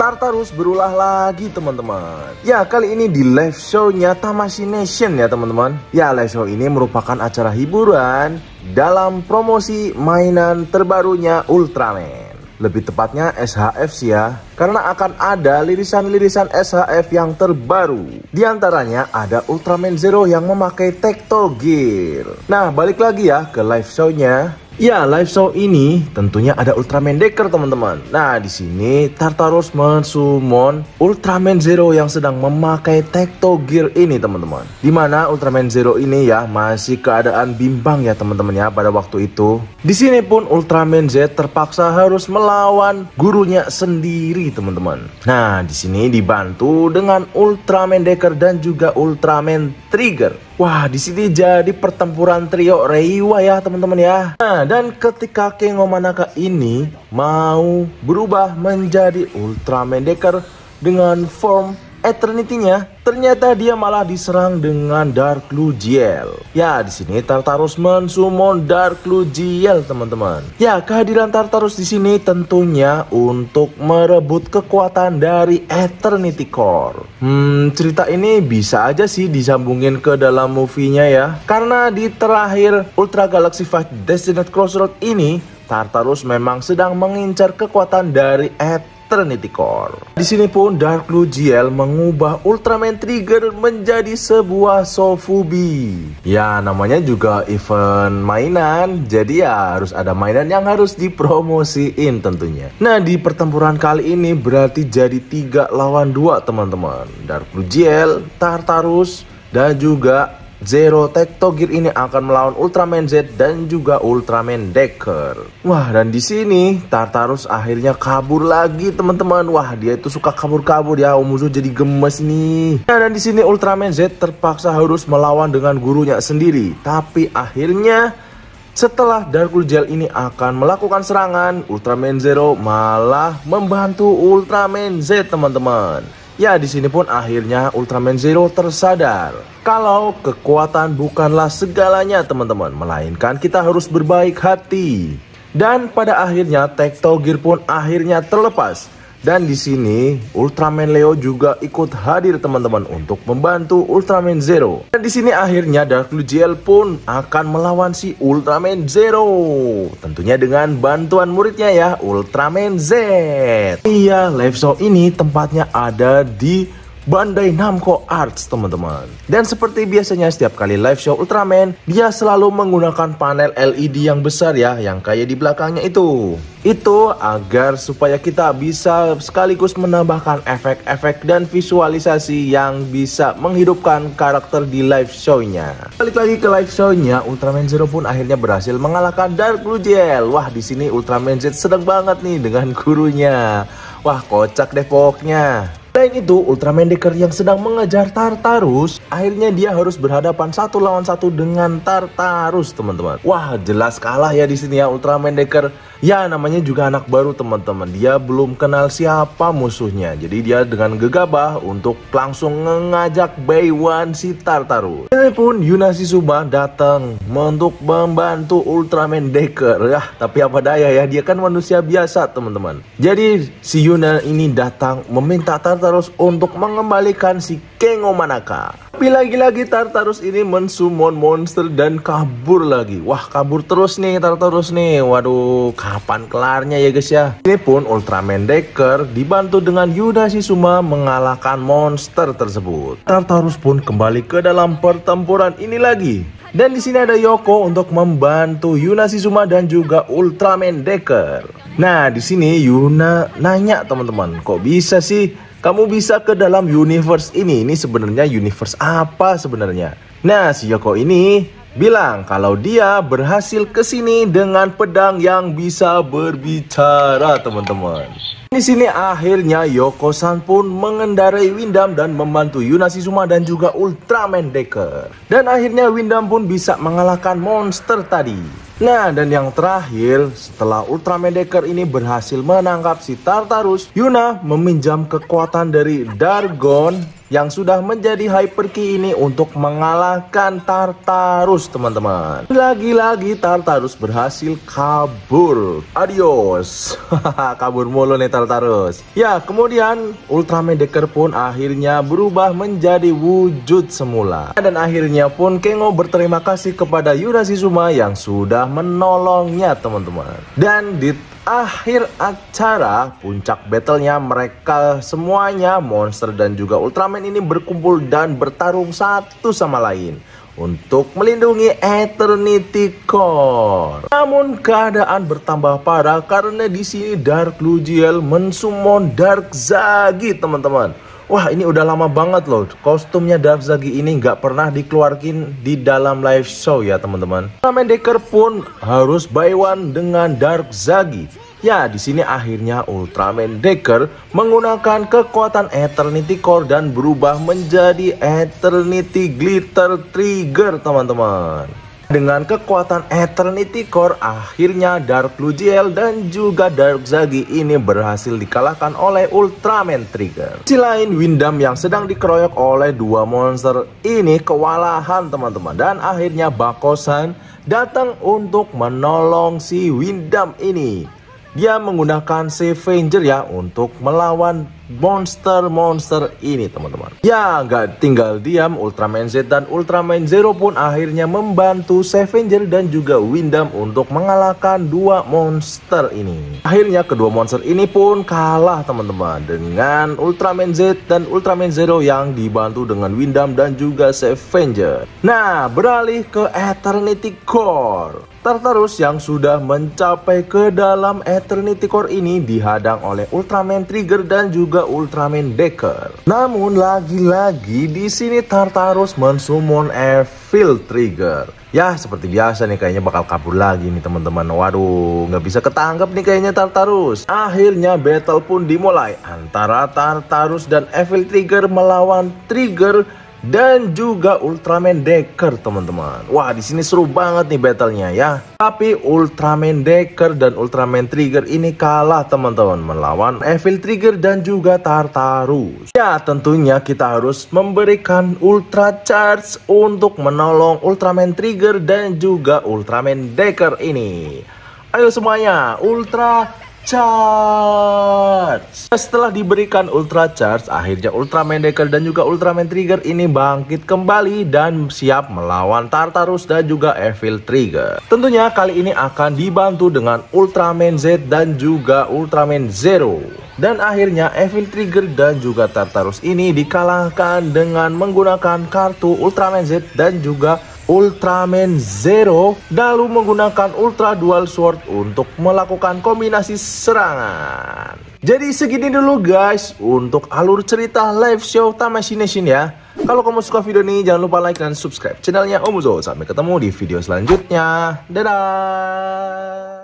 Tartarus berulah lagi teman-teman Ya kali ini di live shownya Tamasi Nation ya teman-teman Ya live show ini merupakan acara hiburan Dalam promosi mainan terbarunya Ultraman lebih tepatnya SHF sih ya, karena akan ada lirisan-lirisan SHF yang terbaru. Di antaranya ada Ultraman Zero yang memakai Tecto Gear. Nah, balik lagi ya ke live show-nya. Ya, live show ini tentunya ada Ultraman Decker, teman-teman. Nah, di sini Tartarus mensummon Ultraman Zero yang sedang memakai Tekto Gear ini, teman-teman. Dimana Ultraman Zero ini ya masih keadaan bimbang ya, teman-teman ya pada waktu itu. Di sini pun Ultraman Z terpaksa harus melawan gurunya sendiri, teman-teman. Nah, di sini dibantu dengan Ultraman Decker dan juga Ultraman Trigger. Wah, di sini jadi pertempuran trio Reiwa ya, teman-teman ya. Nah, dan ketika King Omanaka ini mau berubah menjadi Ultraman Decker dengan form Eternity-nya, eh, ternyata dia malah diserang dengan Dark Lugiel. Ya, di sini Tartarus mensummon Dark Lugiel, teman-teman. Ya, kehadiran Tartarus di sini tentunya untuk merebut kekuatan dari Eternity Core. Hmm, cerita ini bisa aja sih disambungin ke dalam movie-nya ya. Karena di terakhir Ultra Galaxy Fight Destined Crossroad ini, Tartarus memang sedang mengincar kekuatan dari Eternity Trinity Core. Di sini pun Dark Blue GL mengubah Ultraman Trigger menjadi sebuah Sofubi. Ya, namanya juga event mainan, jadi ya harus ada mainan yang harus dipromosiin tentunya. Nah, di pertempuran kali ini berarti jadi tiga lawan dua teman-teman. Dark Blue GL, Tartarus, dan juga Zero Tektogir ini akan melawan Ultraman Z dan juga Ultraman Decker. Wah, dan di sini Tartarus akhirnya kabur lagi, teman-teman. Wah, dia itu suka kabur-kabur ya, Omuzu jadi gemes nih. Nah, dan di sini Ultraman Z terpaksa harus melawan dengan gurunya sendiri. Tapi akhirnya setelah Darkul Gel ini akan melakukan serangan, Ultraman Zero malah membantu Ultraman Z, teman-teman. Ya di sini pun akhirnya Ultraman Zero tersadar kalau kekuatan bukanlah segalanya teman-teman, melainkan kita harus berbaik hati. Dan pada akhirnya Tektogir pun akhirnya terlepas dan di sini Ultraman Leo juga ikut hadir teman-teman untuk membantu Ultraman Zero. Dan di sini akhirnya Dark Lugiel pun akan melawan si Ultraman Zero. Tentunya dengan bantuan muridnya ya Ultraman Z. Iya, live show ini tempatnya ada di Bandai Namco Arts teman-teman. Dan seperti biasanya setiap kali live show Ultraman, dia selalu menggunakan panel LED yang besar ya, yang kayak di belakangnya itu. Itu agar supaya kita bisa sekaligus menambahkan efek-efek dan visualisasi yang bisa menghidupkan karakter di live show-nya. Balik lagi ke live show-nya, Ultraman Zero pun akhirnya berhasil mengalahkan Dark Blue Gel. Wah, di sini Ultraman Z sedang banget nih dengan gurunya. Wah, kocak deh pokoknya. Selain itu, Ultraman Decker yang sedang mengejar Tartarus, akhirnya dia harus berhadapan satu lawan satu dengan Tartarus, teman-teman. Wah, jelas kalah ya di sini ya Ultraman Decker. Ya, namanya juga anak baru, teman-teman. Dia belum kenal siapa musuhnya. Jadi dia dengan gegabah untuk langsung ngajak Baywan si Tartarus. Ini pun Yunasi Shizuma datang untuk membantu Ultraman Decker. Ya, tapi apa daya ya, dia kan manusia biasa, teman-teman. Jadi si Yuna ini datang meminta Tartarus Tartarus untuk mengembalikan si Kengo Manaka. Tapi lagi-lagi Tartarus ini mensummon monster dan kabur lagi. Wah, kabur terus nih Tartarus nih. Waduh, kapan kelarnya ya guys ya. Ini pun Ultraman Decker dibantu dengan Yuda Shizuma mengalahkan monster tersebut. Tartarus pun kembali ke dalam pertempuran ini lagi. Dan di sini ada Yoko untuk membantu Yuna Shizuma dan juga Ultraman Decker. Nah, di sini Yuna nanya teman-teman, kok bisa sih kamu bisa ke dalam universe ini? Ini sebenarnya universe apa sebenarnya? Nah, si Yoko ini bilang kalau dia berhasil ke sini dengan pedang yang bisa berbicara, teman-teman. Di sini akhirnya Yoko San pun mengendarai Windam dan membantu Yuna Shizuma dan juga Ultraman Decker. Dan akhirnya Windam pun bisa mengalahkan monster tadi. Nah dan yang terakhir setelah Ultraman Decker ini berhasil menangkap si Tartarus, Yuna meminjam kekuatan dari Dargon yang sudah menjadi Hyper Key ini untuk mengalahkan Tartarus teman-teman. Lagi-lagi Tartarus berhasil kabur. Adios. kabur mulu nih terus. Ya, kemudian Ultraman Decker pun akhirnya berubah menjadi wujud semula. Dan akhirnya pun Kengo berterima kasih kepada Shizuma yang sudah menolongnya, teman-teman. Dan di akhir acara puncak battlenya mereka semuanya monster dan juga Ultraman ini berkumpul dan bertarung satu sama lain untuk melindungi Eternity Core. Namun keadaan bertambah parah karena di sini Dark Lugiel mensummon Dark Zagi, teman-teman. Wah ini udah lama banget loh Kostumnya Dark Zagi ini nggak pernah dikeluarkin di dalam live show ya teman-teman Ramen Decker pun harus buy one dengan Dark Zagi Ya, di sini akhirnya Ultraman Decker menggunakan kekuatan Eternity Core dan berubah menjadi Eternity Glitter Trigger, teman-teman. Dengan kekuatan Eternity Core, akhirnya Dark Lugiel dan juga Dark Zagi ini berhasil dikalahkan oleh Ultraman Trigger. Selain Windam yang sedang dikeroyok oleh dua monster ini kewalahan teman-teman. Dan akhirnya Bakosan datang untuk menolong si Windam ini. Dia menggunakan Scavenger ya untuk melawan monster-monster ini teman-teman. Ya nggak tinggal diam Ultraman Z dan Ultraman Zero pun akhirnya membantu Savenger dan juga Windam untuk mengalahkan dua monster ini. Akhirnya kedua monster ini pun kalah teman-teman dengan Ultraman Z dan Ultraman Zero yang dibantu dengan Windam dan juga Savenger. Nah beralih ke Eternity Core. Tartarus yang sudah mencapai ke dalam Eternity Core ini dihadang oleh Ultraman Trigger dan juga juga Ultraman Decker. Namun lagi-lagi di sini Tartarus mensummon Evil Trigger. Ya seperti biasa nih kayaknya bakal kabur lagi nih teman-teman Waduh nggak bisa ketangkep nih kayaknya Tartarus Akhirnya battle pun dimulai Antara Tartarus dan Evil Trigger melawan Trigger dan juga Ultraman Decker teman-teman. Wah di sini seru banget nih battlenya ya. Tapi Ultraman Decker dan Ultraman Trigger ini kalah teman-teman melawan Evil Trigger dan juga Tartarus. Ya tentunya kita harus memberikan Ultra Charge untuk menolong Ultraman Trigger dan juga Ultraman Decker ini. Ayo semuanya Ultra Charge. Setelah diberikan Ultra Charge, akhirnya Ultraman Decker dan juga Ultraman Trigger ini bangkit kembali dan siap melawan Tartarus dan juga Evil Trigger. Tentunya kali ini akan dibantu dengan Ultraman Z dan juga Ultraman Zero. Dan akhirnya Evil Trigger dan juga Tartarus ini dikalahkan dengan menggunakan kartu Ultraman Z dan juga Ultraman Zero lalu menggunakan Ultra Dual Sword untuk melakukan kombinasi serangan. Jadi segini dulu guys untuk alur cerita live show Tamashineshin ya. Kalau kamu suka video ini jangan lupa like dan subscribe channelnya Omuzo. Sampai ketemu di video selanjutnya. Dadah!